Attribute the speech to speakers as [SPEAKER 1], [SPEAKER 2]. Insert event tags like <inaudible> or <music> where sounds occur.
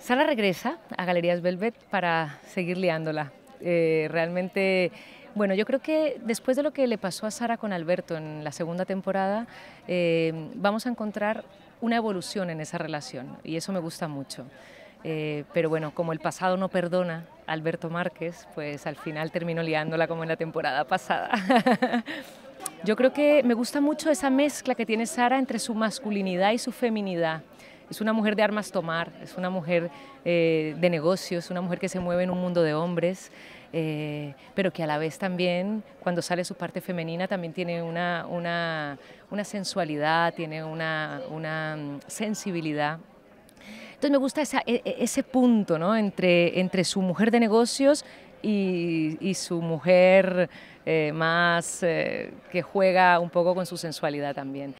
[SPEAKER 1] Sara regresa a Galerías Velvet para seguir liándola. Eh, realmente, bueno, yo creo que después de lo que le pasó a Sara con Alberto en la segunda temporada, eh, vamos a encontrar una evolución en esa relación y eso me gusta mucho. Eh, pero bueno, como el pasado no perdona a Alberto Márquez, pues al final terminó liándola como en la temporada pasada. <laughs> Yo creo que me gusta mucho esa mezcla que tiene Sara entre su masculinidad y su feminidad. Es una mujer de armas tomar, es una mujer eh, de negocios, una mujer que se mueve en un mundo de hombres, eh, pero que a la vez también, cuando sale su parte femenina, también tiene una, sensualidad, tiene una, mm, sensibilidad entonces me gusta e, e, ese punto ¿no? entre, entre su mujer de negocios y, su mujer eh, más que juega un poco con su sensualidad también.